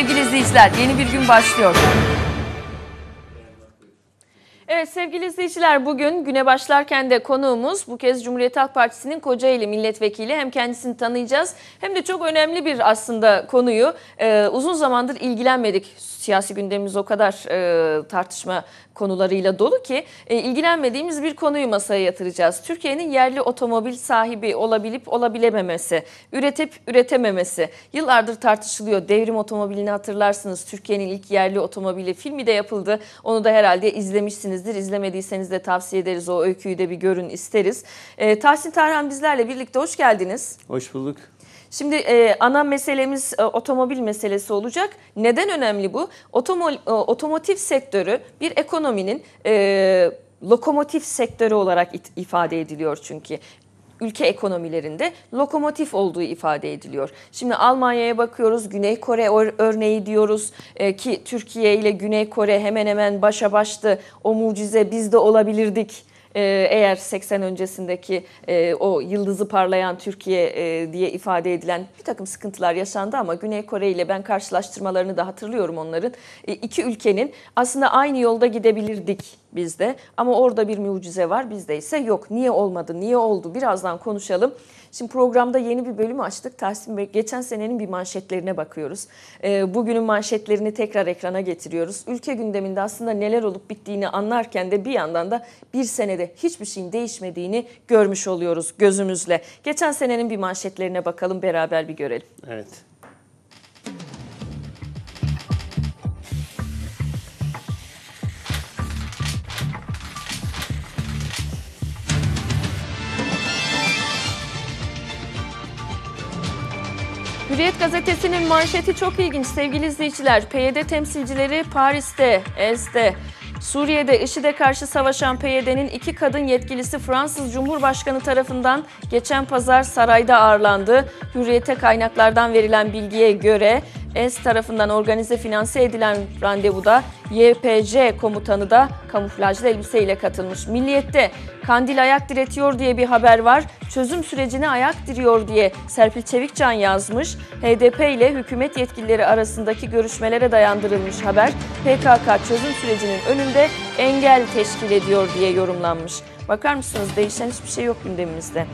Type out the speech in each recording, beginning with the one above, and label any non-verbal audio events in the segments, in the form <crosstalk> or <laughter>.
Sevgili izleyiciler yeni bir gün başlıyor. Evet sevgili izleyiciler bugün güne başlarken de konuğumuz bu kez Cumhuriyet Halk Partisi'nin Kocaeli milletvekili hem kendisini tanıyacağız hem de çok önemli bir aslında konuyu e, uzun zamandır ilgilenmedik siyasi gündemimiz o kadar e, tartışma konularıyla dolu ki e, ilgilenmediğimiz bir konuyu masaya yatıracağız. Türkiye'nin yerli otomobil sahibi olabilip olabilememesi, üretip üretememesi yıllardır tartışılıyor. Devrim otomobilini hatırlarsınız. Türkiye'nin ilk yerli otomobili filmi de yapıldı. Onu da herhalde izlemişsinizdir. İzlemediyseniz de tavsiye ederiz. O öyküyü de bir görün isteriz. E, Tahsin Tarhan bizlerle birlikte hoş geldiniz. Hoş bulduk. Şimdi e, ana meselemiz e, otomobil meselesi olacak. Neden önemli bu? Otomo, e, otomotiv sektörü bir ekonominin e, lokomotif sektörü olarak it, ifade ediliyor çünkü ülke ekonomilerinde lokomotif olduğu ifade ediliyor. Şimdi Almanya'ya bakıyoruz, Güney Kore örneği diyoruz e, ki Türkiye ile Güney Kore hemen hemen başa baştı. O mucize biz de olabilirdik ee, eğer 80 öncesindeki e, o yıldızı parlayan Türkiye e, diye ifade edilen bir takım sıkıntılar yaşandı ama Güney Kore ile ben karşılaştırmalarını da hatırlıyorum onların. E, iki ülkenin aslında aynı yolda gidebilirdik bizde ama orada bir mucize var bizde ise yok. Niye olmadı, niye oldu birazdan konuşalım. Şimdi programda yeni bir bölüm açtık. Tahsin Bey geçen senenin bir manşetlerine bakıyoruz. E, bugünün manşetlerini tekrar ekrana getiriyoruz. Ülke gündeminde aslında neler olup bittiğini anlarken de bir yandan da bir senede hiçbir şeyin değişmediğini görmüş oluyoruz gözümüzle. Geçen senenin bir manşetlerine bakalım beraber bir görelim. Evet. Hürriyet gazetesinin manşeti çok ilginç sevgili izleyiciler. PYD temsilcileri Paris'te, Este, Suriye'de IŞİD'e karşı savaşan PYD'nin iki kadın yetkilisi Fransız Cumhurbaşkanı tarafından geçen pazar sarayda ağırlandı. Hürriyete kaynaklardan verilen bilgiye göre S tarafından organize finanse edilen randevuda YPC komutanı da kamuflajlı elbiseyle katılmış. Milliyet'te Kandil ayak diretiyor diye bir haber var. Çözüm sürecine ayak diriyor diye Serpil Çevikcan yazmış. HDP ile hükümet yetkilileri arasındaki görüşmelere dayandırılmış haber PKK çözüm sürecinin önünde engel teşkil ediyor diye yorumlanmış. Bakar mısınız değişen hiçbir şey yok gündemimizde.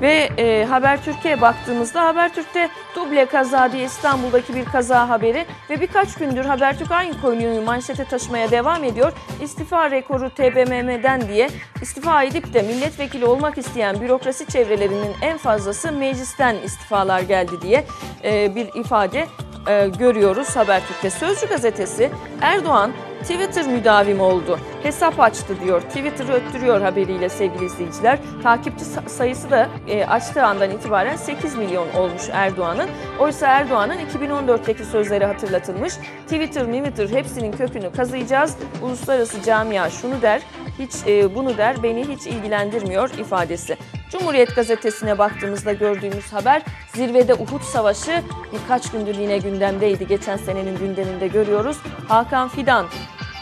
Ve e, Habertürk'e baktığımızda Habertürk'te duble kaza diye İstanbul'daki bir kaza haberi ve birkaç gündür Haber Türk aynı konuyu manşete taşımaya devam ediyor. İstifa rekoru TBMM'den diye istifa edip de milletvekili olmak isteyen bürokrasi çevrelerinin en fazlası meclisten istifalar geldi diye e, bir ifade e, görüyoruz Habertürk'te. Sözcü gazetesi Erdoğan Twitter müdavim oldu. Hesap açtı diyor. Twitter'ı öttürüyor haberiyle sevgili izleyiciler. Takipçi sayısı da e, açtığı andan itibaren 8 milyon olmuş Erdoğan'ın. Oysa Erdoğan'ın 2014'teki sözleri hatırlatılmış. Twitter, Mimitter hepsinin kökünü kazıyacağız. Uluslararası camia şunu der, hiç e, bunu der, beni hiç ilgilendirmiyor ifadesi. Cumhuriyet gazetesine baktığımızda gördüğümüz haber zirvede Uhud Savaşı birkaç gündür yine gündemdeydi. Geçen senenin gündeminde görüyoruz. Hakan Fidan,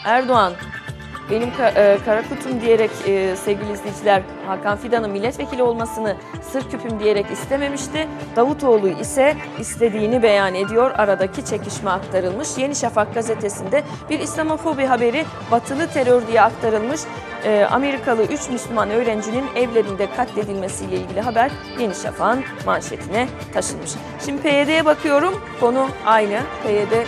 Erdoğan benim e, Karakutum diyerek e, sevgili izleyiciler Hakan Fidan'ın milletvekili olmasını sır küpüm diyerek istememişti. Davutoğlu ise istediğini beyan ediyor. Aradaki çekişme aktarılmış. Yeni Şafak gazetesinde bir İslamofobi haberi batılı terör diye aktarılmış. E, Amerikalı 3 Müslüman öğrencinin evlerinde katledilmesiyle ilgili haber Yeni Şafak'ın manşetine taşınmış. Şimdi PYD'ye bakıyorum. Konu aynı. PYD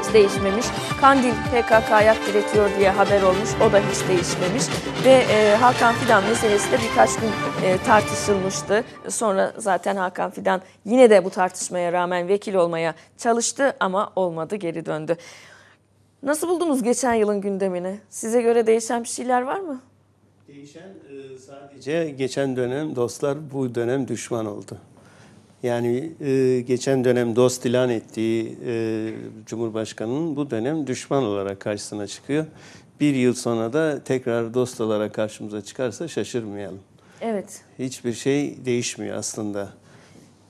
hiç değişmemiş. Kandil PKK ayak diretiyor diye haber olmuş o da hiç değişmemiş. Ve e, Hakan Fidan meselesi de birkaç gün e, tartışılmıştı. Sonra zaten Hakan Fidan yine de bu tartışmaya rağmen vekil olmaya çalıştı ama olmadı geri döndü. Nasıl buldunuz geçen yılın gündemini? Size göre değişen bir şeyler var mı? Değişen e, sadece geçen dönem dostlar bu dönem düşman oldu. Yani e, geçen dönem dost ilan ettiği e, Cumhurbaşkanı'nın bu dönem düşman olarak karşısına çıkıyor. Bir yıl sonra da tekrar dost olarak karşımıza çıkarsa şaşırmayalım. Evet. Hiçbir şey değişmiyor aslında.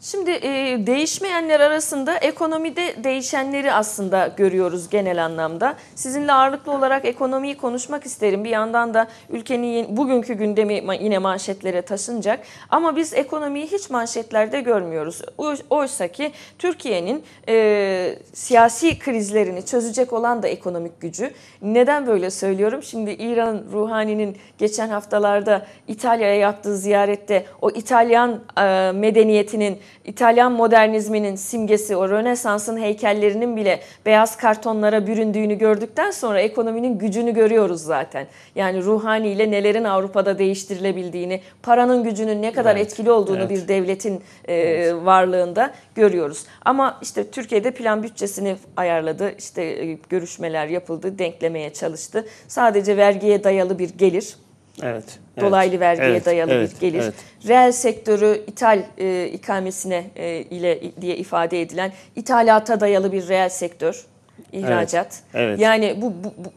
Şimdi e, değişmeyenler arasında ekonomide değişenleri aslında görüyoruz genel anlamda. Sizinle ağırlıklı olarak ekonomiyi konuşmak isterim. Bir yandan da ülkenin bugünkü gündemi yine manşetlere taşınacak. Ama biz ekonomiyi hiç manşetlerde görmüyoruz. Oysa ki Türkiye'nin e, siyasi krizlerini çözecek olan da ekonomik gücü. Neden böyle söylüyorum? Şimdi İran Ruhani'nin geçen haftalarda İtalya'ya yaptığı ziyarette o İtalyan e, medeniyetinin İtalyan modernizminin simgesi o Rönesans'ın heykellerinin bile beyaz kartonlara büründüğünü gördükten sonra ekonominin gücünü görüyoruz zaten. Yani ruhani ile nelerin Avrupa'da değiştirilebildiğini, paranın gücünün ne kadar evet. etkili olduğunu evet. bir devletin e, evet. varlığında görüyoruz. Ama işte Türkiye'de plan bütçesini ayarladı. işte e, görüşmeler yapıldı, denklemeye çalıştı. Sadece vergiye dayalı bir gelir Evet. Dolaylı evet, vergiye evet, dayalı evet, bir gelir. Evet. Reel sektörü ithal e, ikamesine e, ile diye ifade edilen ithalata dayalı bir reel sektör ihracat. Evet, evet. Yani bu, bu, bu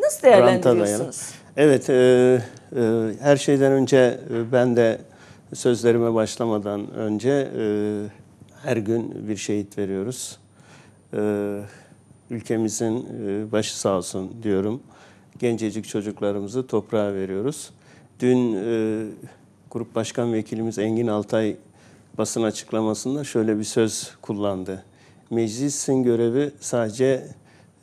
nasıl değerlendiriyorsunuz? Evet, e, e, her şeyden önce e, ben de sözlerime başlamadan önce e, her gün bir şehit veriyoruz. E, ülkemizin e, başı sağ olsun diyorum gencecik çocuklarımızı toprağa veriyoruz. Dün e, Grup Başkan Vekilimiz Engin Altay basın açıklamasında şöyle bir söz kullandı. Meclisin görevi sadece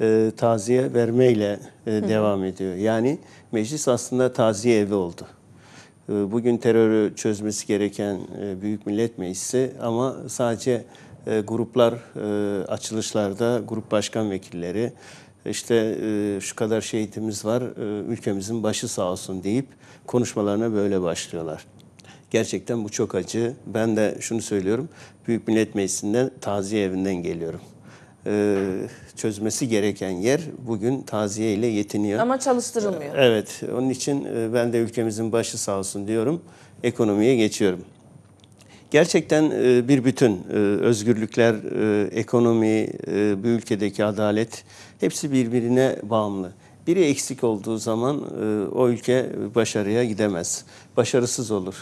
e, taziye vermeyle e, devam ediyor. Yani meclis aslında taziye evi oldu. E, bugün terörü çözmesi gereken e, Büyük Millet Meclisi ama sadece e, gruplar e, açılışlarda grup başkan vekilleri işte e, şu kadar şehitimiz var, e, ülkemizin başı sağ olsun deyip konuşmalarına böyle başlıyorlar. Gerçekten bu çok acı. Ben de şunu söylüyorum, Büyük Millet Meclisi'nden taziye evinden geliyorum. E, çözmesi gereken yer bugün taziye ile yetiniyor. Ama çalıştırılmıyor. Evet, onun için ben de ülkemizin başı sağ olsun diyorum, ekonomiye geçiyorum. Gerçekten e, bir bütün, e, özgürlükler, e, ekonomi, bu ülkedeki adalet hepsi birbirine bağımlı. Biri eksik olduğu zaman o ülke başarıya gidemez, başarısız olur.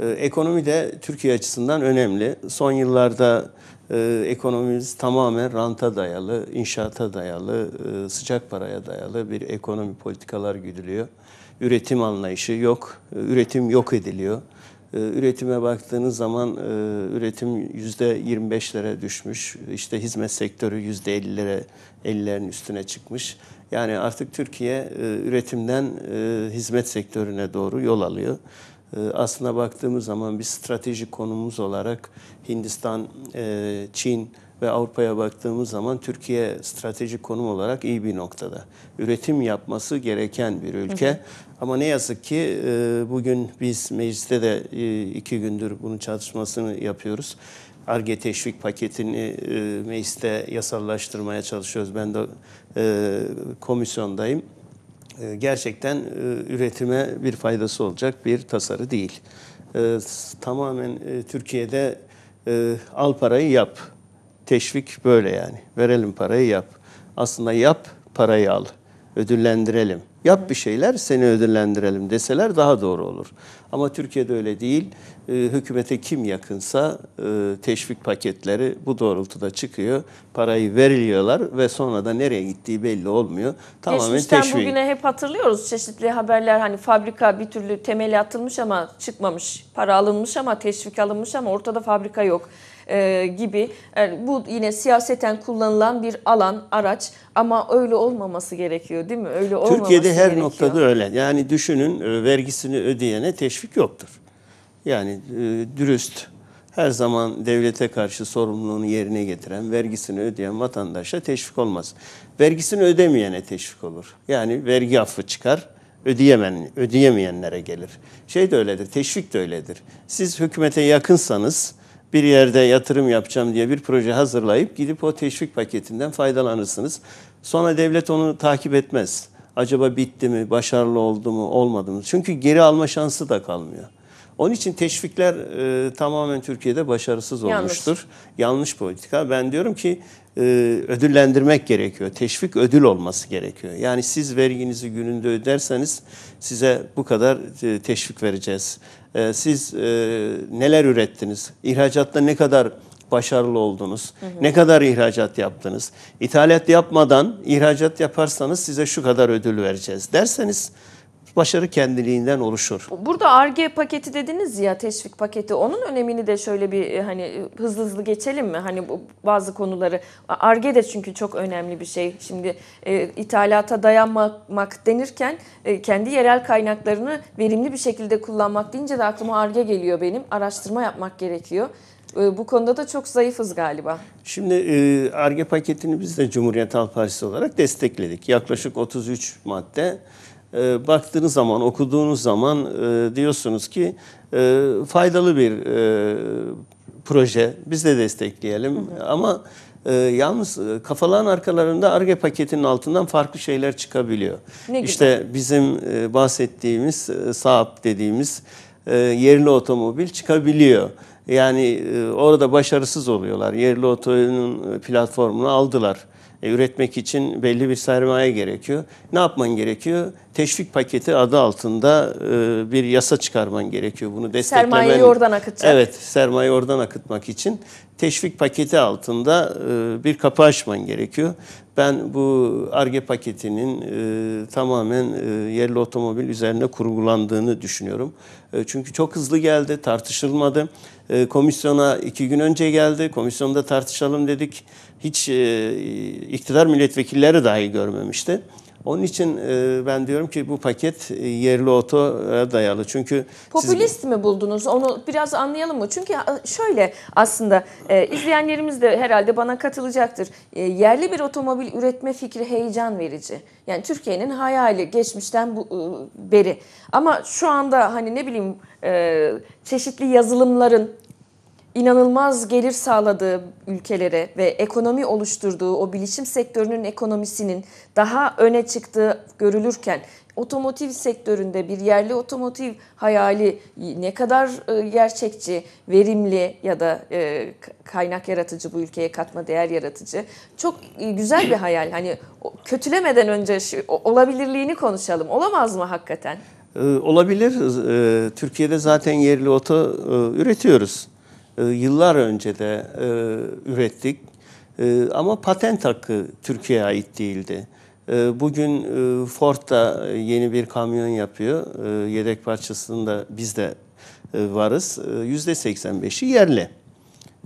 Ekonomi de Türkiye açısından önemli. Son yıllarda ekonomimiz tamamen ranta dayalı, inşaata dayalı, sıcak paraya dayalı bir ekonomi politikalar güdülüyor. Üretim anlayışı yok, üretim yok ediliyor. Ee, üretime baktığınız zaman e, üretim yüzde 25'lere düşmüş. İşte hizmet sektörü yüzde 50'lere 50'lerin üstüne çıkmış. Yani artık Türkiye e, üretimden e, hizmet sektörüne doğru yol alıyor. Aslına baktığımız zaman bir stratejik konumuz olarak Hindistan, Çin, ve Avrupa'ya baktığımız zaman Türkiye stratejik konum olarak iyi bir noktada. Üretim yapması gereken bir ülke. Hı hı. Ama ne yazık ki e, bugün biz mecliste de e, iki gündür bunun çalışmasını yapıyoruz. ARGE teşvik paketini e, mecliste yasallaştırmaya çalışıyoruz. Ben de e, komisyondayım. E, gerçekten e, üretime bir faydası olacak bir tasarı değil. E, tamamen e, Türkiye'de e, al parayı yap. Teşvik böyle yani. Verelim parayı yap. Aslında yap, parayı al. Ödüllendirelim. Yap bir şeyler seni ödüllendirelim deseler daha doğru olur. Ama Türkiye'de öyle değil. E, hükümete kim yakınsa e, teşvik paketleri bu doğrultuda çıkıyor. Parayı veriliyorlar ve sonra da nereye gittiği belli olmuyor. Tamamen Geçmişten teşvik. bugüne hep hatırlıyoruz çeşitli haberler hani fabrika bir türlü temeli atılmış ama çıkmamış. Para alınmış ama teşvik alınmış ama ortada fabrika yok. E, gibi yani e, bu yine siyaseten kullanılan bir alan, araç ama öyle olmaması gerekiyor değil mi? Öyle olmaması Türkiye'de her gerekiyor. noktada öyle. Yani düşünün e, vergisini ödeyene teşvik yoktur. Yani dürüst, her zaman devlete karşı sorumluluğunu yerine getiren, vergisini ödeyen vatandaşa teşvik olmaz. Vergisini ödemeyene teşvik olur. Yani vergi affı çıkar, ödeyemen, ödeyemeyenlere gelir. Şey de öyledir, teşvik de öyledir. Siz hükümete yakınsanız bir yerde yatırım yapacağım diye bir proje hazırlayıp gidip o teşvik paketinden faydalanırsınız. Sonra devlet onu takip etmez. Acaba bitti mi, başarılı oldu mu, olmadı mı? Çünkü geri alma şansı da kalmıyor. Onun için teşvikler e, tamamen Türkiye'de başarısız Yanlış. olmuştur. Yanlış politika. Ben diyorum ki e, ödüllendirmek gerekiyor. Teşvik ödül olması gerekiyor. Yani siz verginizi gününde öderseniz size bu kadar e, teşvik vereceğiz. E, siz e, neler ürettiniz? İhracatta ne kadar başarılı oldunuz? Hı hı. Ne kadar ihracat yaptınız? İthalat yapmadan ihracat yaparsanız size şu kadar ödül vereceğiz derseniz Başarı kendiliğinden oluşur. Burada ARGE paketi dediniz ya teşvik paketi. Onun önemini de şöyle bir e, hani e, hızlı hızlı geçelim mi? Hani bazı konuları. ARGE de çünkü çok önemli bir şey. Şimdi e, ithalata dayanmak denirken e, kendi yerel kaynaklarını verimli bir şekilde kullanmak deyince de aklıma ARGE geliyor benim. Araştırma yapmak gerekiyor. E, bu konuda da çok zayıfız galiba. Şimdi ARGE e, paketini biz de Cumhuriyet Halk Partisi olarak destekledik. Yaklaşık 33 madde e, baktığınız zaman, okuduğunuz zaman e, diyorsunuz ki e, faydalı bir e, proje, biz de destekleyelim. Hı hı. Ama e, yalnız e, kafaların arkalarında ARGE paketinin altından farklı şeyler çıkabiliyor. Ne işte gibi? bizim e, bahsettiğimiz e, Saab dediğimiz e, yerli otomobil çıkabiliyor. Yani e, orada başarısız oluyorlar. Yerli otomobilin e, platformunu aldılar e, üretmek için belli bir sermaye gerekiyor. Ne yapman gerekiyor? Teşvik paketi adı altında e, bir yasa çıkarman gerekiyor. Bunu desteklemen. Sermayeyi oradan akıtacak. Evet, sermayeyi oradan akıtmak için teşvik paketi altında e, bir kapı açman gerekiyor. Ben bu ARGE paketinin e, tamamen e, yerli otomobil üzerine kurgulandığını düşünüyorum. E, çünkü çok hızlı geldi, tartışılmadı. E, komisyona iki gün önce geldi, komisyonda tartışalım dedik hiç e, iktidar milletvekilleri dahi görmemişti. Onun için e, ben diyorum ki bu paket e, yerli otoya dayalı. Çünkü popülist siz... mi buldunuz? Onu biraz anlayalım mı? Çünkü şöyle aslında izleyenlerimiz de herhalde bana katılacaktır. yerli bir otomobil üretme fikri heyecan verici. Yani Türkiye'nin hayali geçmişten bu beri. Ama şu anda hani ne bileyim çeşitli yazılımların inanılmaz gelir sağladığı ülkelere ve ekonomi oluşturduğu o bilişim sektörünün ekonomisinin daha öne çıktığı görülürken otomotiv sektöründe bir yerli otomotiv hayali ne kadar e, gerçekçi, verimli ya da e, kaynak yaratıcı bu ülkeye katma değer yaratıcı. Çok e, güzel bir hayal. Hani kötülemeden önce olabilirliğini konuşalım. Olamaz mı hakikaten? Olabilir. Türkiye'de zaten yerli oto üretiyoruz. Ee, yıllar önce de e, ürettik. E, ama patent hakkı Türkiye'ye ait değildi. E, bugün e, Ford da e, yeni bir kamyon yapıyor. E, yedek parçasında biz de e, varız. Yüzde 85'i yerli.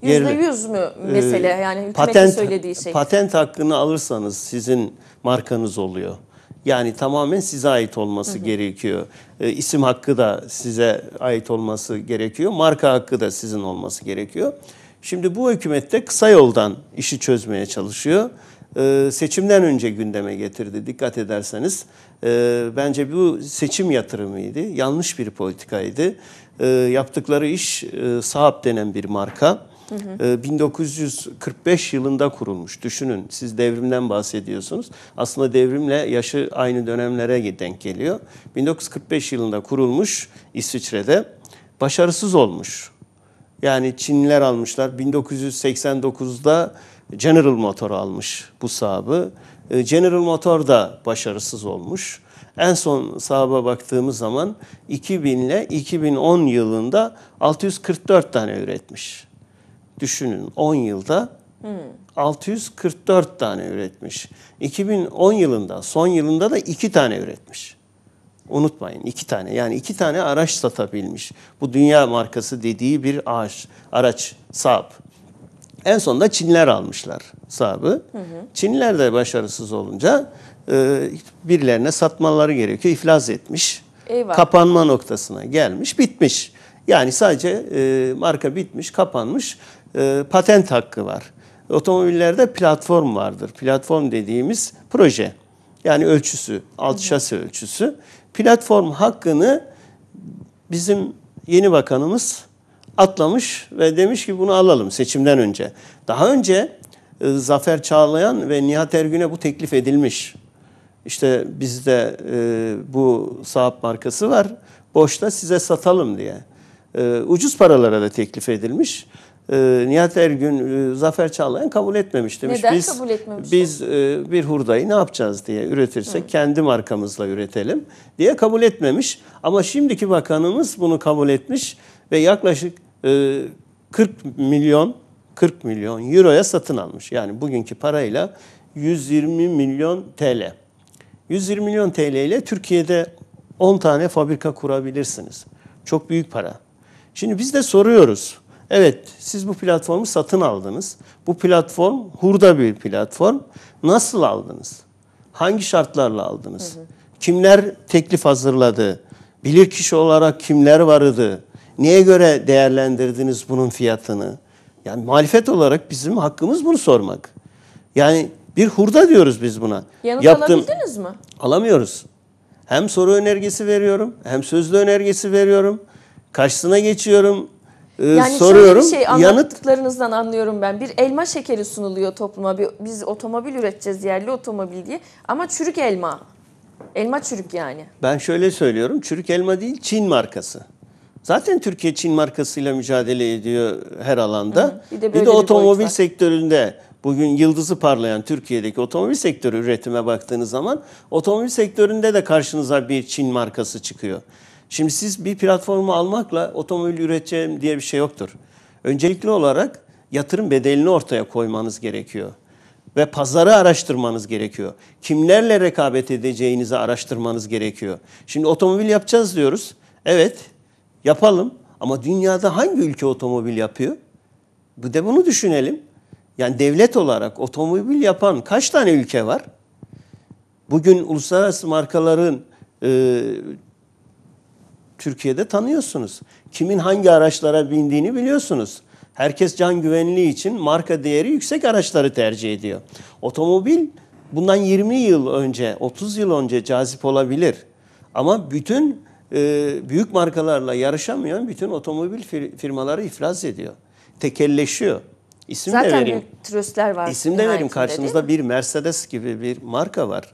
Yüzde yüz mü mesele? Yani patent, söylediği şey. Patent hakkını alırsanız sizin markanız oluyor. Yani tamamen size ait olması hı hı. gerekiyor. E, isim hakkı da size ait olması gerekiyor. Marka hakkı da sizin olması gerekiyor. Şimdi bu hükümette kısa yoldan işi çözmeye çalışıyor. Ee, seçimden önce gündeme getirdi dikkat ederseniz. E, bence bu seçim yatırımıydı. Yanlış bir politikaydı. E, yaptıkları iş e, Saab denen bir marka. Hı hı. 1945 ee, yılında kurulmuş. Düşünün siz devrimden bahsediyorsunuz. Aslında devrimle yaşı aynı dönemlere denk geliyor. 1945 yılında kurulmuş İsviçre'de. Başarısız olmuş. Yani Çinliler almışlar. 1989'da General Motor almış bu sahibi. Ee, General Motor da başarısız olmuş. En son sahaba baktığımız zaman 2000 ile 2010 yılında 644 tane üretmiş düşünün 10 yılda hmm. 644 tane üretmiş. 2010 yılında son yılında da 2 tane üretmiş. Unutmayın iki tane yani iki tane araç satabilmiş. Bu dünya markası dediği bir ağaç, araç, Saab. En sonunda Çinler almışlar Saab'ı. Çinliler de başarısız olunca e, birilerine satmaları gerekiyor. İflas etmiş. Eyvah. Kapanma noktasına gelmiş, bitmiş. Yani sadece e, marka bitmiş, kapanmış e, patent hakkı var. Otomobillerde platform vardır. Platform dediğimiz proje. Yani ölçüsü, alt şasi ölçüsü. Platform hakkını bizim yeni bakanımız atlamış ve demiş ki bunu alalım seçimden önce. Daha önce e, Zafer Çağlayan ve Nihat Ergün'e bu teklif edilmiş. İşte bizde e, bu Saab markası var. Boşta size satalım diye. E, ucuz paralara da teklif edilmiş e, Nihat Ergün, e, Zafer Çağlayan kabul etmemiş demiş. Neden biz, kabul etmemiş? Biz e, bir hurdayı ne yapacağız diye üretirsek Hı. kendi markamızla üretelim diye kabul etmemiş. Ama şimdiki bakanımız bunu kabul etmiş ve yaklaşık e, 40 milyon 40 milyon euroya satın almış. Yani bugünkü parayla 120 milyon TL. 120 milyon TL ile Türkiye'de 10 tane fabrika kurabilirsiniz. Çok büyük para. Şimdi biz de soruyoruz. Evet, siz bu platformu satın aldınız. Bu platform hurda bir platform. Nasıl aldınız? Hangi şartlarla aldınız? Hı hı. Kimler teklif hazırladı? Bilir kişi olarak kimler vardı? Niye göre değerlendirdiniz bunun fiyatını? Yani muhalefet olarak bizim hakkımız bunu sormak. Yani bir hurda diyoruz biz buna. Yanıt Yaptım, alabildiniz mi? Alamıyoruz. Hem soru önergesi veriyorum, hem sözlü önergesi veriyorum. Karşısına geçiyorum, ee, yani soruyorum. Yani şey anlattıklarınızdan yanıt... anlıyorum ben. Bir elma şekeri sunuluyor topluma. biz otomobil üreteceğiz yerli otomobil diye. Ama çürük elma. Elma çürük yani. Ben şöyle söylüyorum. Çürük elma değil Çin markası. Zaten Türkiye Çin markasıyla mücadele ediyor her alanda. Hı, bir de, böyle bir de otomobil bir sektöründe bugün yıldızı parlayan Türkiye'deki otomobil sektörü üretime baktığınız zaman otomobil sektöründe de karşınıza bir Çin markası çıkıyor. Şimdi siz bir platformu almakla otomobil üreteceğim diye bir şey yoktur. Öncelikli olarak yatırım bedelini ortaya koymanız gerekiyor ve pazarı araştırmanız gerekiyor. Kimlerle rekabet edeceğinizi araştırmanız gerekiyor. Şimdi otomobil yapacağız diyoruz. Evet, yapalım ama dünyada hangi ülke otomobil yapıyor? Bu de bunu düşünelim. Yani devlet olarak otomobil yapan kaç tane ülke var? Bugün uluslararası markaların e, Türkiye'de tanıyorsunuz. Kimin hangi araçlara bindiğini biliyorsunuz. Herkes can güvenliği için marka değeri yüksek araçları tercih ediyor. Otomobil bundan 20 yıl önce, 30 yıl önce cazip olabilir. Ama bütün e, büyük markalarla yarışamıyor. Bütün otomobil firmaları iflas ediyor. Tekelleşiyor. İsim Zaten de vereyim. Zaten tröstler var. İsim de vereyim. Karşınızda bir Mercedes gibi bir marka var.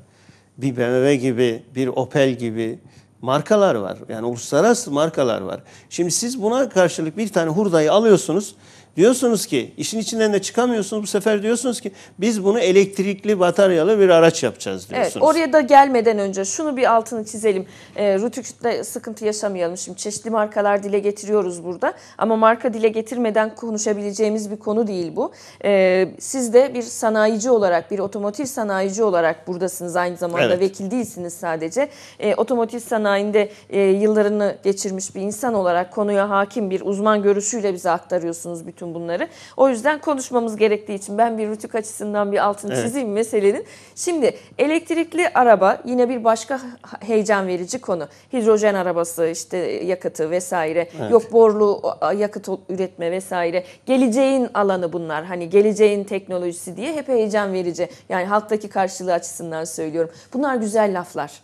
Bir BMW gibi, bir Opel gibi, markalar var. Yani uluslararası markalar var. Şimdi siz buna karşılık bir tane hurdayı alıyorsunuz. Diyorsunuz ki işin içinden de çıkamıyorsunuz. Bu sefer diyorsunuz ki biz bunu elektrikli bataryalı bir araç yapacağız diyorsunuz. Evet, oraya da gelmeden önce şunu bir altını çizelim. E, Rütük'te sıkıntı yaşamayalım. Şimdi çeşitli markalar dile getiriyoruz burada. Ama marka dile getirmeden konuşabileceğimiz bir konu değil bu. E, siz de bir sanayici olarak, bir otomotiv sanayici olarak buradasınız aynı zamanda. Evet. Vekil değilsiniz sadece. E, otomotiv sanayinde e, yıllarını geçirmiş bir insan olarak konuya hakim bir uzman görüşüyle bize aktarıyorsunuz bütün bütün bunları. O yüzden konuşmamız gerektiği için ben bir rütük açısından bir altını evet. çizeyim meselenin. Şimdi elektrikli araba yine bir başka heyecan verici konu. Hidrojen arabası işte yakıtı vesaire. Evet. Yok borlu yakıt üretme vesaire. Geleceğin alanı bunlar. Hani geleceğin teknolojisi diye hep heyecan verici. Yani halktaki karşılığı açısından söylüyorum. Bunlar güzel laflar.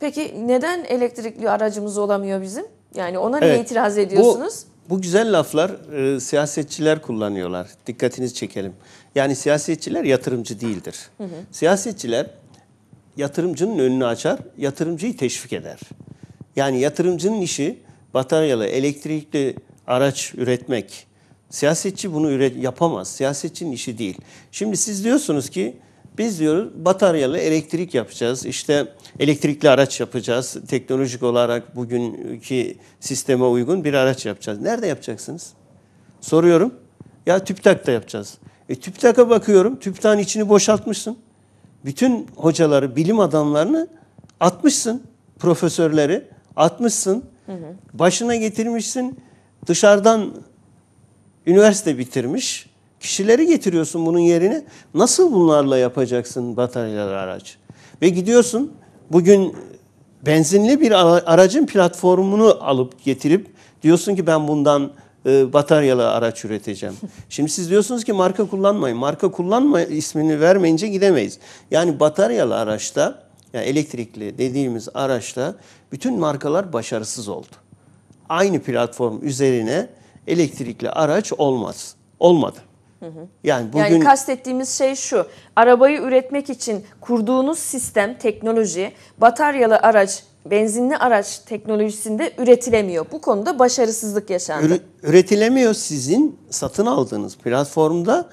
Peki neden elektrikli aracımız olamıyor bizim? Yani ona evet. niye itiraz ediyorsunuz? Bu bu güzel laflar e, siyasetçiler kullanıyorlar. Dikkatinizi çekelim. Yani siyasetçiler yatırımcı değildir. Hı hı. Siyasetçiler yatırımcının önünü açar, yatırımcıyı teşvik eder. Yani yatırımcının işi bataryalı, elektrikli araç üretmek. Siyasetçi bunu üret yapamaz. Siyasetçinin işi değil. Şimdi siz diyorsunuz ki biz diyoruz bataryalı elektrik yapacağız. İşte elektrikli araç yapacağız. Teknolojik olarak bugünkü sisteme uygun bir araç yapacağız. Nerede yapacaksınız? Soruyorum. Ya TÜPTAK'ta yapacağız. E, TÜPTAK'a bakıyorum. TÜPTAK'ın içini boşaltmışsın. Bütün hocaları, bilim adamlarını atmışsın. Profesörleri atmışsın. Başına getirmişsin. Dışarıdan üniversite bitirmiş Kişileri getiriyorsun bunun yerine. Nasıl bunlarla yapacaksın bataryalı araç? Ve gidiyorsun bugün benzinli bir aracın platformunu alıp getirip diyorsun ki ben bundan e, bataryalı araç üreteceğim. <laughs> Şimdi siz diyorsunuz ki marka kullanmayın. Marka kullanma ismini vermeyince gidemeyiz. Yani bataryalı araçta yani elektrikli dediğimiz araçta bütün markalar başarısız oldu. Aynı platform üzerine elektrikli araç olmaz. Olmadı. Yani bugün yani kastettiğimiz şey şu. Arabayı üretmek için kurduğunuz sistem, teknoloji, bataryalı araç, benzinli araç teknolojisinde üretilemiyor. Bu konuda başarısızlık yaşandı. üretilemiyor sizin satın aldığınız platformda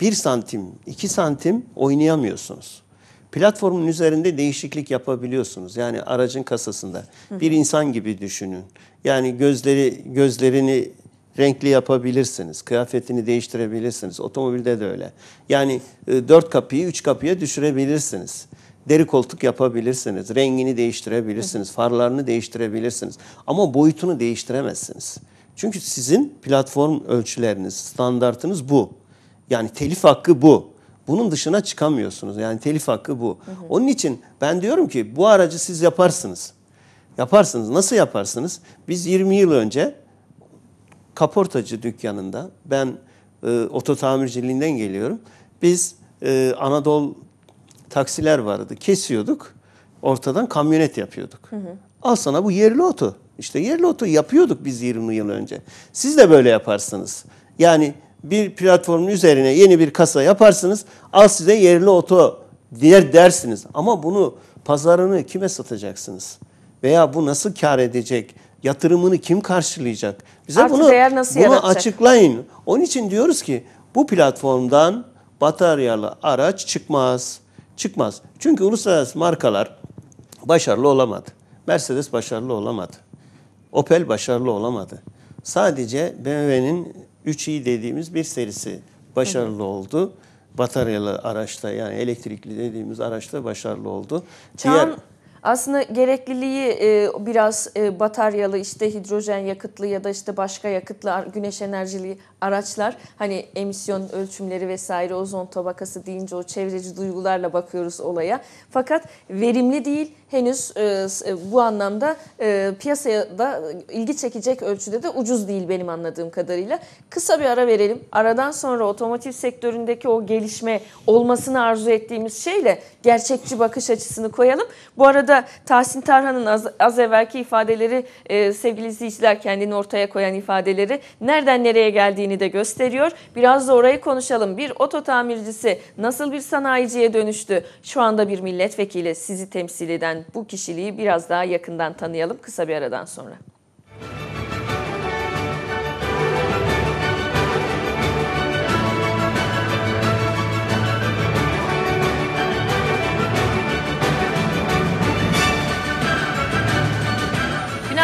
1 santim, 2 santim oynayamıyorsunuz. Platformun üzerinde değişiklik yapabiliyorsunuz. Yani aracın kasasında. Bir insan gibi düşünün. Yani gözleri gözlerini renkli yapabilirsiniz. Kıyafetini değiştirebilirsiniz. Otomobilde de öyle. Yani e, 4 kapıyı üç kapıya düşürebilirsiniz. Deri koltuk yapabilirsiniz. Rengini değiştirebilirsiniz. Farlarını değiştirebilirsiniz. Ama boyutunu değiştiremezsiniz. Çünkü sizin platform ölçüleriniz, standartınız bu. Yani telif hakkı bu. Bunun dışına çıkamıyorsunuz. Yani telif hakkı bu. Hı hı. Onun için ben diyorum ki bu aracı siz yaparsınız. Yaparsınız. Nasıl yaparsınız? Biz 20 yıl önce kaportacı dükkanında ben e, oto geliyorum. Biz e, Anadolu taksiler vardı. Kesiyorduk. Ortadan kamyonet yapıyorduk. Hı hı. Al sana bu yerli otu, işte yerli otu yapıyorduk biz 20 yıl önce. Siz de böyle yaparsınız. Yani bir platformun üzerine yeni bir kasa yaparsınız. Al size yerli oto der dersiniz. Ama bunu pazarını kime satacaksınız? Veya bu nasıl kar edecek? Yatırımını kim karşılayacak? Bize Artı bunu, değer nasıl bunu yaratacak? açıklayın. Onun için diyoruz ki bu platformdan bataryalı araç çıkmaz. Çıkmaz. Çünkü uluslararası markalar başarılı olamadı. Mercedes başarılı olamadı. Opel başarılı olamadı. Sadece BMW'nin 3i dediğimiz bir serisi başarılı oldu. Bataryalı araçta yani elektrikli dediğimiz araçta başarılı oldu. Çağın, Diğer aslında gerekliliği e, biraz e, bataryalı işte hidrojen yakıtlı ya da işte başka yakıtlı güneş enerjili araçlar hani emisyon ölçümleri vesaire ozon tabakası deyince o çevreci duygularla bakıyoruz olaya. Fakat verimli değil henüz e, e, bu anlamda e, piyasaya da ilgi çekecek ölçüde de ucuz değil benim anladığım kadarıyla. Kısa bir ara verelim. Aradan sonra otomotiv sektöründeki o gelişme olmasını arzu ettiğimiz şeyle gerçekçi bakış açısını koyalım. Bu arada Tahsin Tarhan'ın az, az evvelki ifadeleri e, sevgili izleyiciler kendini ortaya koyan ifadeleri nereden nereye geldiğini geldiğini de gösteriyor. Biraz da orayı konuşalım. Bir oto tamircisi nasıl bir sanayiciye dönüştü? Şu anda bir milletvekili sizi temsil eden bu kişiliği biraz daha yakından tanıyalım kısa bir aradan sonra.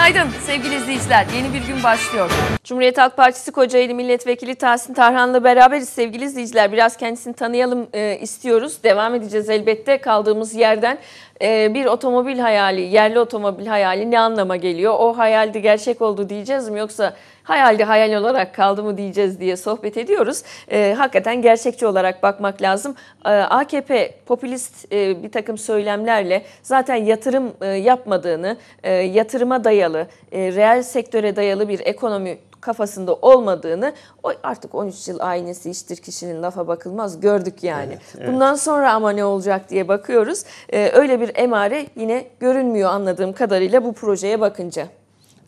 Günaydın sevgili izleyiciler. Yeni bir gün başlıyor. Cumhuriyet Halk Partisi Kocaeli Milletvekili Tahsin Tarhan'la beraberiz sevgili izleyiciler. Biraz kendisini tanıyalım e, istiyoruz. Devam edeceğiz elbette kaldığımız yerden. E, bir otomobil hayali, yerli otomobil hayali ne anlama geliyor? O hayalde gerçek oldu diyeceğiz mi yoksa hayalde hayal olarak kaldı mı diyeceğiz diye sohbet ediyoruz. E, hakikaten gerçekçi olarak bakmak lazım. E, ee, AKP popülist e, bir takım söylemlerle zaten yatırım e, yapmadığını, e, yatırıma dayalı, e, reel sektöre dayalı bir ekonomi kafasında olmadığını o artık 13 yıl aynesi iştir kişinin lafa bakılmaz gördük yani. Evet, evet. Bundan sonra ama ne olacak diye bakıyoruz. Ee, öyle bir emare yine görünmüyor anladığım kadarıyla bu projeye bakınca.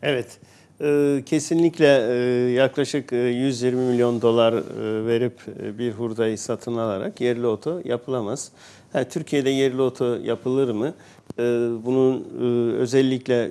Evet. Ee, kesinlikle e, yaklaşık 120 e, milyon dolar e, verip bir hurdayı satın alarak yerli oto yapılamaz. Türkiye'de yerli oto yapılır mı? Ee, bunun özellikle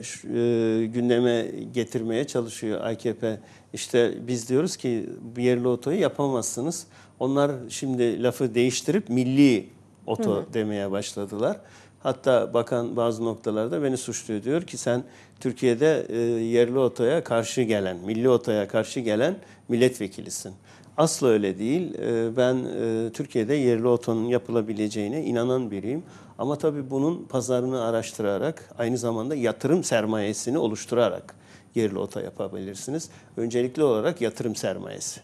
gündeme getirmeye çalışıyor AKP. İşte biz diyoruz ki yerli otoyu yapamazsınız. Onlar şimdi lafı değiştirip milli oto hı. demeye başladılar. Hatta bakan bazı noktalarda beni suçluyor. Diyor ki sen Türkiye'de e, yerli otoya karşı gelen, milli otoya karşı gelen milletvekilisin. Asla öyle değil. E, ben e, Türkiye'de yerli otonun yapılabileceğine inanan biriyim. Ama tabii bunun pazarını araştırarak, aynı zamanda yatırım sermayesini oluşturarak yerli ota yapabilirsiniz. Öncelikli olarak yatırım sermayesi.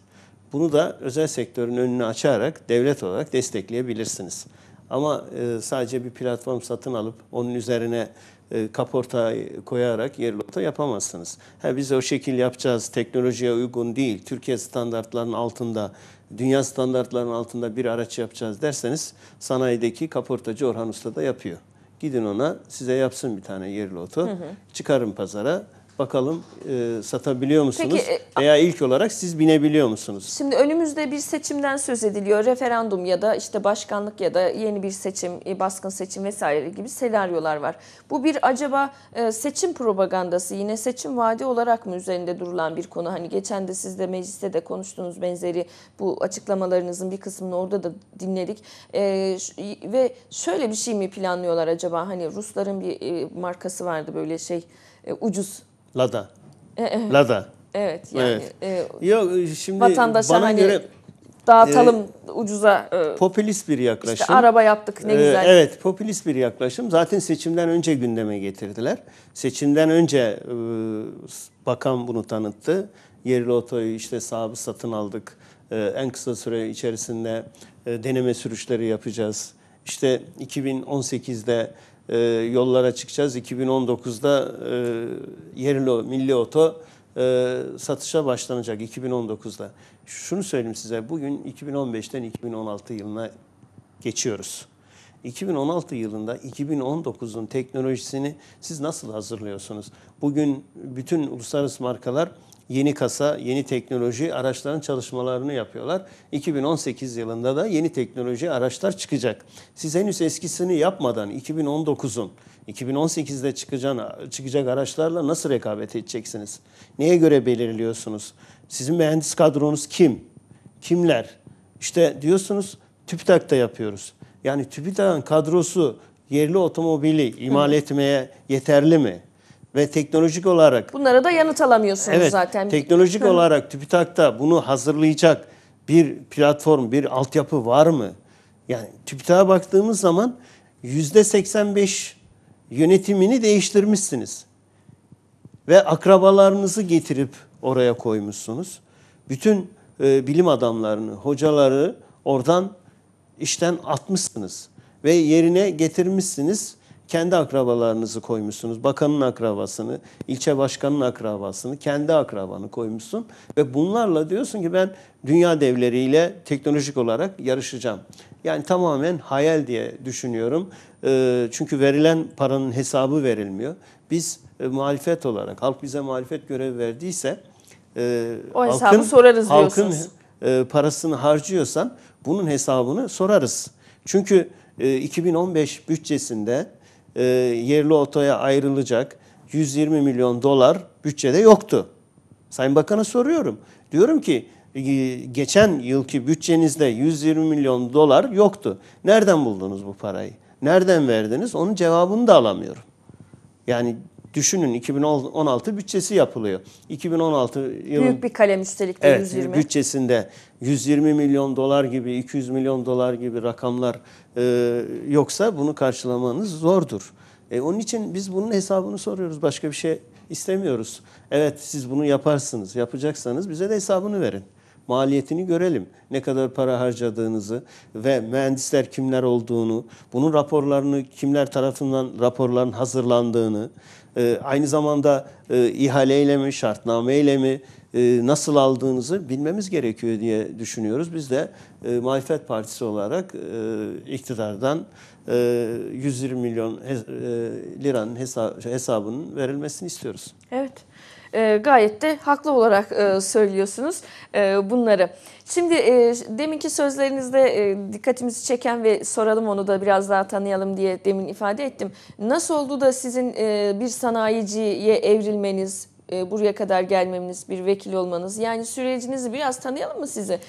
Bunu da özel sektörün önünü açarak devlet olarak destekleyebilirsiniz. Ama e, sadece bir platform satın alıp onun üzerine e, kaporta koyarak yerli oto yapamazsınız. Ha, biz o şekil yapacağız, teknolojiye uygun değil, Türkiye standartlarının altında, dünya standartlarının altında bir araç yapacağız derseniz sanayideki kaportacı Orhan Usta da yapıyor. Gidin ona size yapsın bir tane yerli oto, çıkarın pazara, Bakalım e, satabiliyor musunuz? Peki, Veya ilk olarak siz binebiliyor musunuz? Şimdi önümüzde bir seçimden söz ediliyor. Referandum ya da işte başkanlık ya da yeni bir seçim, e, baskın seçim vesaire gibi senaryolar var. Bu bir acaba e, seçim propagandası yine seçim vaadi olarak mı üzerinde durulan bir konu? Hani geçen de siz de mecliste de konuştuğunuz benzeri bu açıklamalarınızın bir kısmını orada da dinledik. E, ve şöyle bir şey mi planlıyorlar acaba? Hani Rusların bir e, markası vardı böyle şey e, ucuz Lada. E, Lada. Evet yani evet. E, yok şimdi vatandaşa bana hani göre dağıtalım e, ucuza e, popülist bir yaklaşım. İşte araba yaptık ne e, güzel. Evet popülist bir yaklaşım. Zaten seçimden önce gündeme getirdiler. Seçimden önce e, bakan bunu tanıttı. Yerli otoyu işte sahibi satın aldık. E, en kısa süre içerisinde e, deneme sürüşleri yapacağız. İşte 2018'de e, yollara çıkacağız. 2019'da e, yerli milli oto e, satışa başlanacak 2019'da. Şunu söyleyeyim size bugün 2015'ten 2016 yılına geçiyoruz. 2016 yılında 2019'un teknolojisini siz nasıl hazırlıyorsunuz? Bugün bütün uluslararası markalar yeni kasa, yeni teknoloji araçların çalışmalarını yapıyorlar. 2018 yılında da yeni teknoloji araçlar çıkacak. Siz henüz eskisini yapmadan 2019'un 2018'de çıkacak, çıkacak araçlarla nasıl rekabet edeceksiniz? Neye göre belirliyorsunuz? Sizin mühendis kadronuz kim? Kimler? İşte diyorsunuz TÜBİTAK'ta yapıyoruz. Yani TÜBİTAK'ın kadrosu yerli otomobili imal etmeye yeterli mi? ve teknolojik olarak Bunlara da yanıt alamıyorsunuz evet, zaten. Teknolojik Hı. olarak TÜBİTAK'ta bunu hazırlayacak bir platform, bir altyapı var mı? Yani TÜBİTAK'a baktığımız zaman %85 yönetimini değiştirmişsiniz. Ve akrabalarınızı getirip oraya koymuşsunuz. Bütün e, bilim adamlarını, hocaları oradan işten atmışsınız ve yerine getirmişsiniz kendi akrabalarınızı koymuşsunuz. Bakanın akrabasını, ilçe başkanının akrabasını, kendi akrabanı koymuşsun. Ve bunlarla diyorsun ki ben dünya devleriyle teknolojik olarak yarışacağım. Yani tamamen hayal diye düşünüyorum. Ee, çünkü verilen paranın hesabı verilmiyor. Biz e, muhalefet olarak, halk bize muhalefet görevi verdiyse... E, o hesabı halkın, sorarız diyorsunuz. Halkın e, parasını harcıyorsan bunun hesabını sorarız. Çünkü 2015 bütçesinde e, yerli otoya ayrılacak 120 milyon dolar bütçede yoktu. Sayın Bakan'a soruyorum. Diyorum ki e, geçen yılki bütçenizde 120 milyon dolar yoktu. Nereden buldunuz bu parayı? Nereden verdiniz? Onun cevabını da alamıyorum. Yani Düşünün 2016 bütçesi yapılıyor. 2016 yılın büyük bir kalem üstelik de evet, 120 bütçesinde 120 milyon dolar gibi 200 milyon dolar gibi rakamlar e, yoksa bunu karşılamanız zordur. E, onun için biz bunun hesabını soruyoruz. Başka bir şey istemiyoruz. Evet siz bunu yaparsınız. Yapacaksanız bize de hesabını verin maliyetini görelim. Ne kadar para harcadığınızı ve mühendisler kimler olduğunu, bunun raporlarını kimler tarafından raporların hazırlandığını, ee, aynı zamanda e, ihaleyle mi, şartnameyle mi e, nasıl aldığınızı bilmemiz gerekiyor diye düşünüyoruz. Biz de e, Partisi olarak e, iktidardan 120 milyon he, liranın hesabının verilmesini istiyoruz. Evet. Ee, gayet de haklı olarak e, söylüyorsunuz e, bunları. Şimdi e, deminki sözlerinizde dikkatimizi çeken ve soralım onu da biraz daha tanıyalım diye demin ifade ettim. Nasıl oldu da sizin bir sanayiciye evrilmeniz, buraya kadar gelmemiz, bir vekil olmanız yani sürecinizi biraz tanıyalım mı sizi?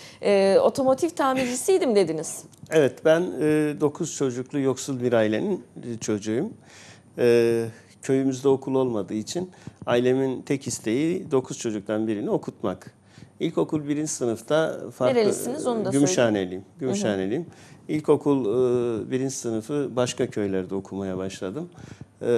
otomotiv tamircisiydim dediniz. Evet ben e, 9 çocuklu yoksul bir ailenin çocuğuyum. E, köyümüzde okul olmadığı için ailemin tek isteği 9 çocuktan birini okutmak. İlkokul 1. sınıfta farklı Nerelisiniz onu da Gümüşhaneliyim. Gümüşhaneliyim. Hı hı. İlkokul 1. E, sınıfı başka köylerde okumaya başladım. E,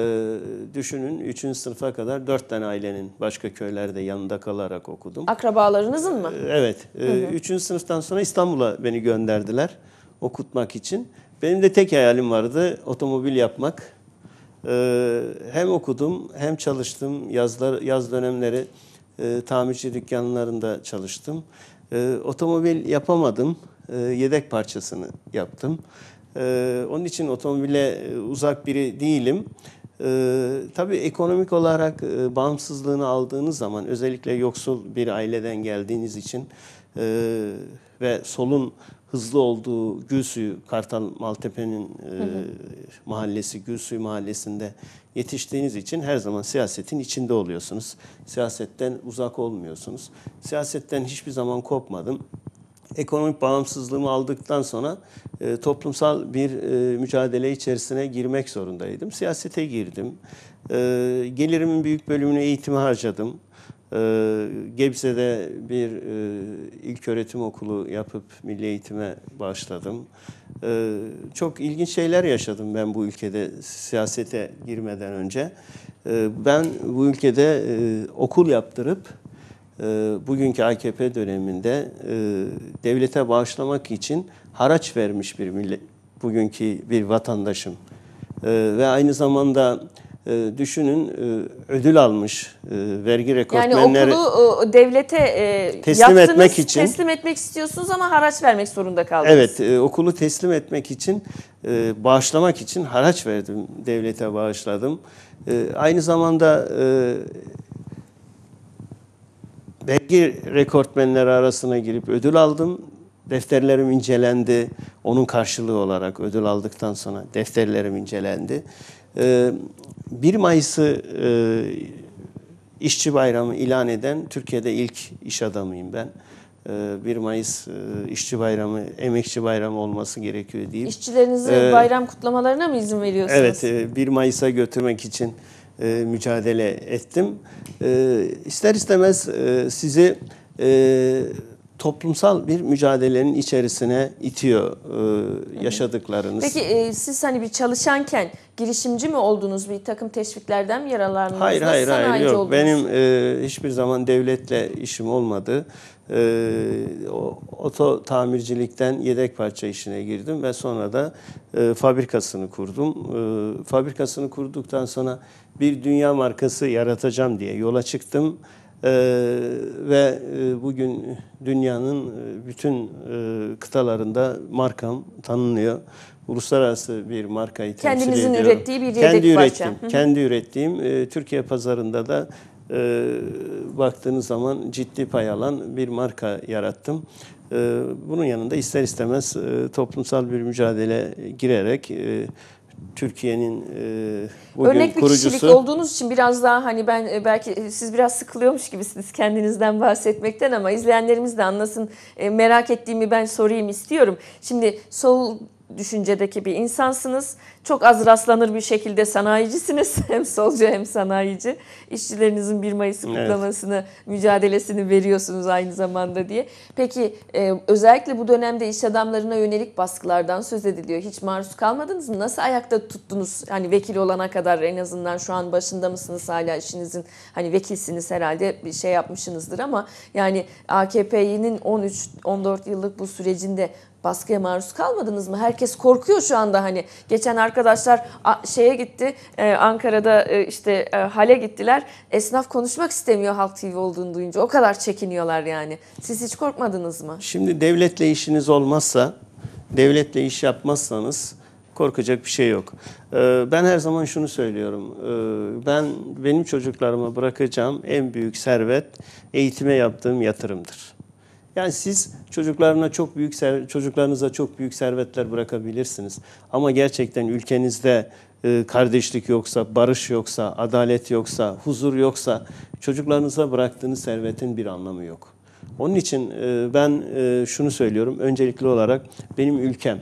düşünün 3. sınıfa kadar 4 tane ailenin başka köylerde yanında kalarak okudum. Akrabalarınızın mı? E, evet. 3. sınıftan sonra İstanbul'a beni gönderdiler okutmak için. Benim de tek hayalim vardı otomobil yapmak. Ee, hem okudum hem çalıştım. Yazlar, yaz dönemleri e, tamirci dükkanlarında çalıştım. E, otomobil yapamadım. E, yedek parçasını yaptım. E, onun için otomobile e, uzak biri değilim. E, tabii ekonomik olarak e, bağımsızlığını aldığınız zaman özellikle yoksul bir aileden geldiğiniz için e, ve solun hızlı olduğu Gülsuyu, Kartal Maltepe'nin e, mahallesi, Gülsuyu mahallesinde yetiştiğiniz için her zaman siyasetin içinde oluyorsunuz. Siyasetten uzak olmuyorsunuz. Siyasetten hiçbir zaman kopmadım. Ekonomik bağımsızlığımı aldıktan sonra e, toplumsal bir e, mücadele içerisine girmek zorundaydım. Siyasete girdim. E, gelirimin büyük bölümünü eğitime harcadım ee, Gebze'de bir e, ilk öğretim okulu yapıp milli eğitime başladım. Ee, çok ilginç şeyler yaşadım ben bu ülkede siyasete girmeden önce. Ee, ben bu ülkede e, okul yaptırıp e, bugünkü AKP döneminde devlete bağışlamak için haraç vermiş bir millet, bugünkü bir vatandaşım. ve aynı zamanda ee, düşünün e, ödül almış e, vergi rekortmenleri. Yani okulu devlete e, teslim etmek için teslim etmek istiyorsunuz ama haraç vermek zorunda kaldınız. Evet, okulu teslim etmek için bağışlamak için haraç verdim, devlete bağışladım. aynı zamanda vergi rekortmenleri arasına girip ödül aldım. Defterlerim incelendi. Onun karşılığı olarak ödül aldıktan sonra defterlerim incelendi. 1 Mayıs'ı e, işçi bayramı ilan eden Türkiye'de ilk iş adamıyım ben. 1 e, Mayıs e, işçi bayramı, emekçi bayramı olması gerekiyor deyip. İşçilerinizi ee, bayram kutlamalarına mı izin veriyorsunuz? Evet, 1 e, Mayıs'a götürmek için mücadele ettim. İster istemez sizi toplumsal bir mücadelenin içerisine itiyor e, yaşadıklarınız. Peki e, siz hani bir çalışanken girişimci mi oldunuz? Bir takım teşviklerden mi yaralandınız? Hayır hayır hayır yok. Oldunuz? Benim e, hiçbir zaman devletle işim olmadı. E, o, oto tamircilikten yedek parça işine girdim ve sonra da e, fabrikasını kurdum. E, fabrikasını kurduktan sonra bir dünya markası yaratacağım diye yola çıktım. Ee, ve e, bugün dünyanın e, bütün e, kıtalarında markam tanınıyor. Uluslararası bir markayı temsil Kendinizin ediyorum. ürettiği bir yedek kendi parça. Ürettiğim, kendi ürettiğim. Türkiye pazarında da e, baktığınız zaman ciddi pay alan bir marka yarattım. E, bunun yanında ister istemez e, toplumsal bir mücadele girerek... E, Türkiye'nin e, örnek bir kurucusu. kişilik olduğunuz için biraz daha hani ben e, belki siz biraz sıkılıyormuş gibisiniz kendinizden bahsetmekten ama izleyenlerimiz de anlasın e, merak ettiğimi ben sorayım istiyorum. Şimdi sol düşüncedeki bir insansınız. Çok az rastlanır bir şekilde sanayicisiniz. <laughs> hem solcu hem sanayici. İşçilerinizin 1 Mayıs kutlamasını, evet. mücadelesini veriyorsunuz aynı zamanda diye. Peki e, özellikle bu dönemde iş adamlarına yönelik baskılardan söz ediliyor. Hiç maruz kalmadınız mı? Nasıl ayakta tuttunuz? Hani vekil olana kadar en azından şu an başında mısınız hala işinizin? Hani vekilsiniz herhalde bir şey yapmışsınızdır ama yani AKP'nin 13-14 yıllık bu sürecinde baskıya maruz kalmadınız mı? Herkes korkuyor şu anda hani. Geçen arkadaşlar şeye gitti e, Ankara'da e, işte e, hale gittiler. Esnaf konuşmak istemiyor Halk TV olduğunu duyunca. O kadar çekiniyorlar yani. Siz hiç korkmadınız mı? Şimdi devletle işiniz olmazsa, devletle iş yapmazsanız korkacak bir şey yok. Ben her zaman şunu söylüyorum. Ben benim çocuklarıma bırakacağım en büyük servet eğitime yaptığım yatırımdır. Yani siz çocuklarına çok büyük çocuklarınıza çok büyük servetler bırakabilirsiniz. Ama gerçekten ülkenizde e, kardeşlik yoksa, barış yoksa, adalet yoksa, huzur yoksa çocuklarınıza bıraktığınız servetin bir anlamı yok. Onun için e, ben e, şunu söylüyorum. Öncelikli olarak benim ülkem,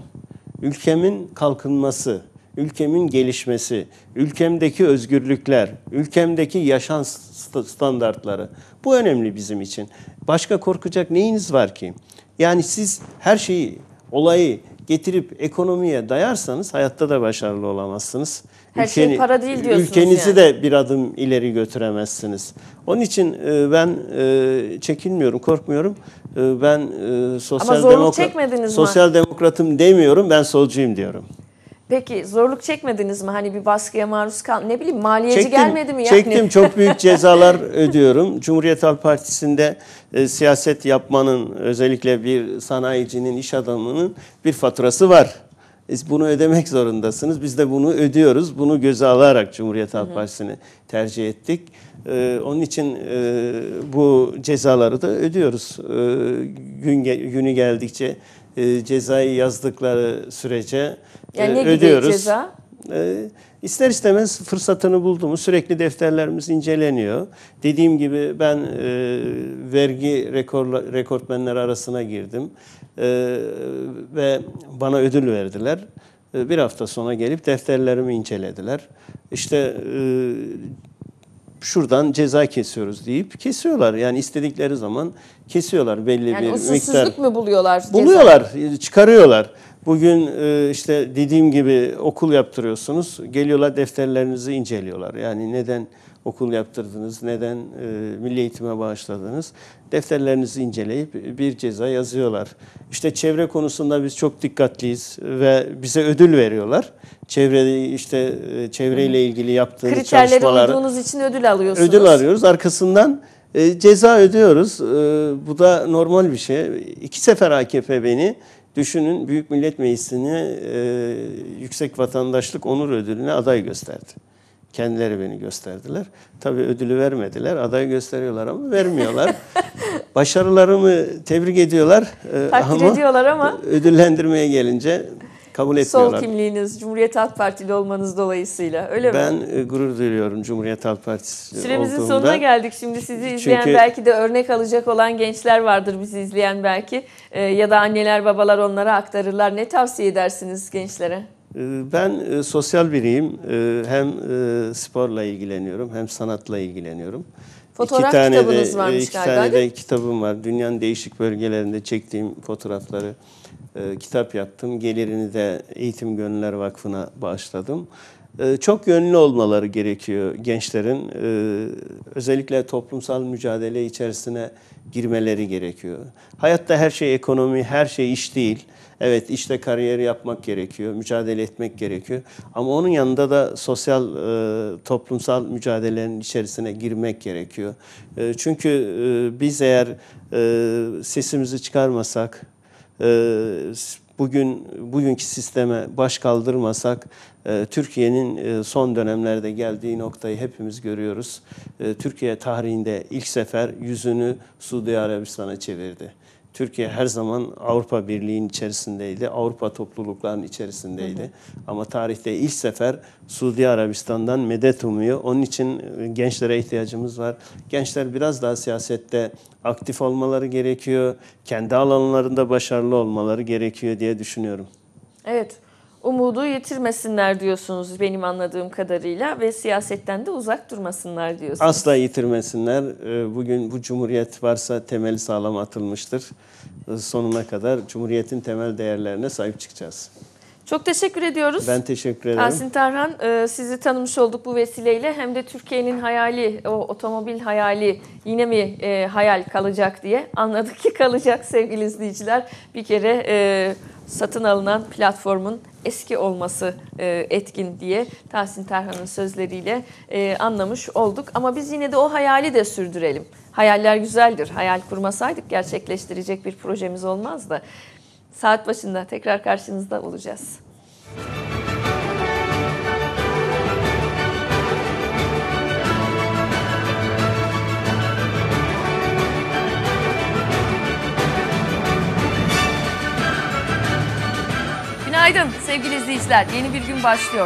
ülkemin kalkınması ülkemin gelişmesi, ülkemdeki özgürlükler, ülkemdeki yaşam standartları bu önemli bizim için. Başka korkacak neyiniz var ki? Yani siz her şeyi, olayı getirip ekonomiye dayarsanız hayatta da başarılı olamazsınız. Her şey Ülkeni, şey para değil diyorsunuz Ülkenizi yani. de bir adım ileri götüremezsiniz. Onun için e, ben e, çekinmiyorum, korkmuyorum. E, ben sosyal Ama zorluk çekmediniz sosyal mi? demokratım demiyorum, ben solcuyum diyorum. Peki zorluk çekmediniz mi? Hani bir baskıya maruz kal ne bileyim maliyeci çektim, gelmedi mi yani? Çektim <laughs> çok büyük cezalar ödüyorum. Cumhuriyet Halk Partisi'nde e, siyaset yapmanın özellikle bir sanayicinin, iş adamının bir faturası var. Bunu ödemek zorundasınız. Biz de bunu ödüyoruz. Bunu göze alarak Cumhuriyet Halk Partisi'ni tercih ettik. Ee, onun için e, bu cezaları da ödüyoruz. Ee, gün günü geldikçe e, cezayı yazdıkları sürece yani ee, ne ödüyoruz. ceza? E, ister istemez fırsatını bulduğumuz sürekli defterlerimiz inceleniyor. Dediğim gibi ben e, vergi rekorla, rekortmenler arasına girdim e, ve bana ödül verdiler. E, bir hafta sonra gelip defterlerimi incelediler. İşte e, şuradan ceza kesiyoruz deyip kesiyorlar. Yani istedikleri zaman kesiyorlar belli yani bir miktar. Yani usulsüzlük mü buluyorlar? Buluyorlar, ceza? çıkarıyorlar. Bugün e, işte dediğim gibi okul yaptırıyorsunuz. Geliyorlar defterlerinizi inceliyorlar. Yani neden okul yaptırdınız, neden e, milli eğitime bağışladınız? Defterlerinizi inceleyip bir ceza yazıyorlar. İşte çevre konusunda biz çok dikkatliyiz ve bize ödül veriyorlar. Çevrede işte e, çevreyle ilgili yaptığınız çalışmalar. Kriterleri uyduğunuz için ödül alıyorsunuz. Ödül alıyoruz. Arkasından ceza ödüyoruz. bu da normal bir şey. İki sefer AKP beni Düşünün Büyük Millet Meclisi'ni e, Yüksek Vatandaşlık Onur Ödülü'ne aday gösterdi. Kendileri beni gösterdiler. Tabii ödülü vermediler. Aday gösteriyorlar ama vermiyorlar. <laughs> Başarılarımı tebrik ediyorlar. E, Takdir ama ediyorlar ama. Ödüllendirmeye gelince kabul etmiyorlar. Sol kimliğiniz, Cumhuriyet Halk Partili olmanız dolayısıyla öyle ben, mi? Ben e, gurur duyuyorum Cumhuriyet Halk Partisi Süremizin olduğumda. sonuna geldik. Şimdi sizi izleyen Çünkü, belki de örnek alacak olan gençler vardır bizi izleyen belki. E, ya da anneler babalar onlara aktarırlar. Ne tavsiye edersiniz gençlere? E, ben sosyal biriyim. Hem sporla ilgileniyorum hem sanatla ilgileniyorum. Fotoğraf iki tane kitabınız de, varmış iki galiba. İki tane de kitabım var. Dünyanın değişik bölgelerinde çektiğim fotoğrafları e, kitap yaptım. Gelirini de Eğitim Gönüller Vakfı'na bağışladım. E, çok yönlü olmaları gerekiyor gençlerin. E, özellikle toplumsal mücadele içerisine girmeleri gerekiyor. Hayatta her şey ekonomi, her şey iş değil. Evet işte kariyer yapmak gerekiyor, mücadele etmek gerekiyor. Ama onun yanında da sosyal, e, toplumsal mücadelelerin içerisine girmek gerekiyor. E, çünkü e, biz eğer e, sesimizi çıkarmasak, ee, bugün bugünkü sisteme baş kaldırmasak e, Türkiye'nin e, son dönemlerde geldiği noktayı hepimiz görüyoruz. E, Türkiye tarihinde ilk sefer yüzünü Suudi Arabistan'a çevirdi. Türkiye her zaman Avrupa Birliği'nin içerisindeydi. Avrupa topluluklarının içerisindeydi. Hı hı. Ama tarihte ilk sefer Suudi Arabistan'dan medet umuyor. Onun için e, gençlere ihtiyacımız var. Gençler biraz daha siyasette aktif olmaları gerekiyor. Kendi alanlarında başarılı olmaları gerekiyor diye düşünüyorum. Evet umudu yitirmesinler diyorsunuz benim anladığım kadarıyla ve siyasetten de uzak durmasınlar diyorsunuz. Asla yitirmesinler. Ee, bugün bu cumhuriyet varsa temeli sağlam atılmıştır. Ee, sonuna kadar cumhuriyetin temel değerlerine sahip çıkacağız. Çok teşekkür ediyoruz. Ben teşekkür ederim. Asin Tarhan e, sizi tanımış olduk bu vesileyle. Hem de Türkiye'nin hayali, o otomobil hayali yine mi e, hayal kalacak diye anladık ki kalacak sevgili izleyiciler. Bir kere e, satın alınan platformun eski olması e, etkin diye Tahsin Terhan'ın sözleriyle e, anlamış olduk. Ama biz yine de o hayali de sürdürelim. Hayaller güzeldir. Hayal kurmasaydık gerçekleştirecek bir projemiz olmaz da. Saat başında tekrar karşınızda olacağız. Müzik Günaydın sevgili izleyiciler. Yeni bir gün başlıyor.